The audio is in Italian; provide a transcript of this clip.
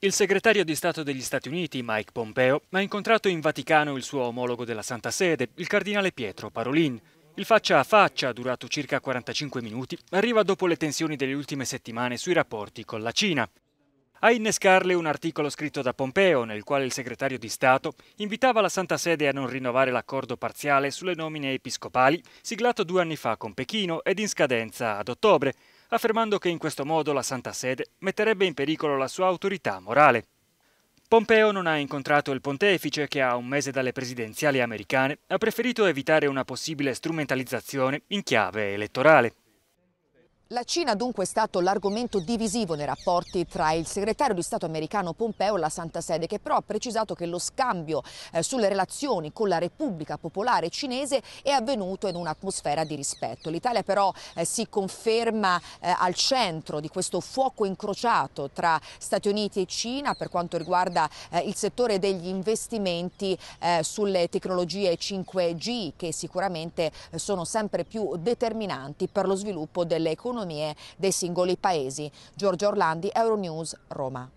Il segretario di Stato degli Stati Uniti, Mike Pompeo, ha incontrato in Vaticano il suo omologo della Santa Sede, il cardinale Pietro Parolin. Il faccia a faccia, durato circa 45 minuti, arriva dopo le tensioni delle ultime settimane sui rapporti con la Cina. A innescarle un articolo scritto da Pompeo, nel quale il segretario di Stato invitava la Santa Sede a non rinnovare l'accordo parziale sulle nomine episcopali, siglato due anni fa con Pechino ed in scadenza ad ottobre, affermando che in questo modo la Santa Sede metterebbe in pericolo la sua autorità morale. Pompeo non ha incontrato il pontefice che a un mese dalle presidenziali americane ha preferito evitare una possibile strumentalizzazione in chiave elettorale. La Cina dunque è stato l'argomento divisivo nei rapporti tra il segretario di Stato americano Pompeo e la Santa Sede, che però ha precisato che lo scambio eh, sulle relazioni con la Repubblica Popolare Cinese è avvenuto in un'atmosfera di rispetto. L'Italia però eh, si conferma eh, al centro di questo fuoco incrociato tra Stati Uniti e Cina per quanto riguarda eh, il settore degli investimenti eh, sulle tecnologie 5G, che sicuramente eh, sono sempre più determinanti per lo sviluppo dell'economia economie dei singoli paesi. Giorgio Orlandi, Euronews, Roma.